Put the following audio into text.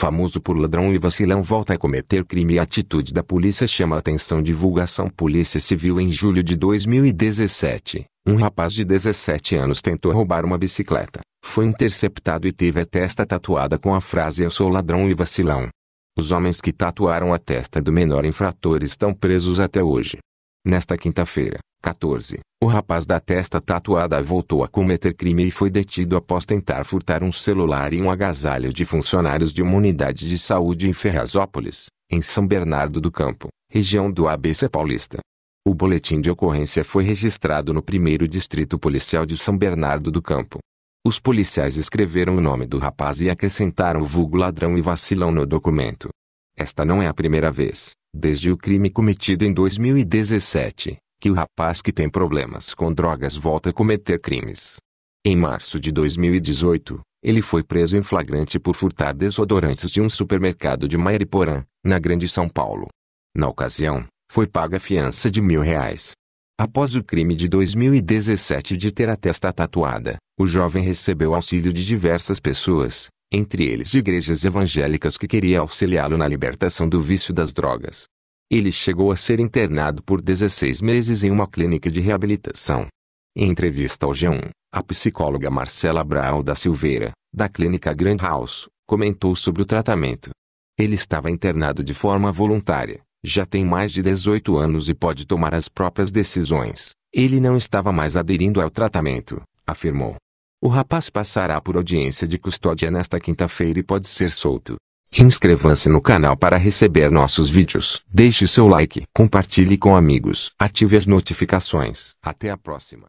famoso por ladrão e vacilão volta a cometer crime e a atitude da polícia chama a atenção divulgação Polícia Civil em julho de 2017. Um rapaz de 17 anos tentou roubar uma bicicleta, foi interceptado e teve a testa tatuada com a frase Eu sou ladrão e vacilão. Os homens que tatuaram a testa do menor infrator estão presos até hoje. Nesta quinta-feira, 14, o rapaz da testa tatuada voltou a cometer crime e foi detido após tentar furtar um celular e um agasalho de funcionários de uma unidade de saúde em Ferrazópolis, em São Bernardo do Campo, região do ABC Paulista. O boletim de ocorrência foi registrado no primeiro Distrito Policial de São Bernardo do Campo. Os policiais escreveram o nome do rapaz e acrescentaram o vulgo ladrão e vacilão no documento. Esta não é a primeira vez desde o crime cometido em 2017, que o rapaz que tem problemas com drogas volta a cometer crimes. Em março de 2018, ele foi preso em flagrante por furtar desodorantes de um supermercado de Mairiporã, na Grande São Paulo. Na ocasião, foi paga a fiança de mil reais. Após o crime de 2017 de ter a testa tatuada, o jovem recebeu auxílio de diversas pessoas, entre eles de igrejas evangélicas que queria auxiliá-lo na libertação do vício das drogas. Ele chegou a ser internado por 16 meses em uma clínica de reabilitação. Em entrevista ao G1, a psicóloga Marcela Brau da Silveira, da clínica Grand House, comentou sobre o tratamento. Ele estava internado de forma voluntária, já tem mais de 18 anos e pode tomar as próprias decisões. Ele não estava mais aderindo ao tratamento, afirmou. O rapaz passará por audiência de custódia nesta quinta-feira e pode ser solto. Inscreva-se no canal para receber nossos vídeos. Deixe seu like, compartilhe com amigos, ative as notificações. Até a próxima.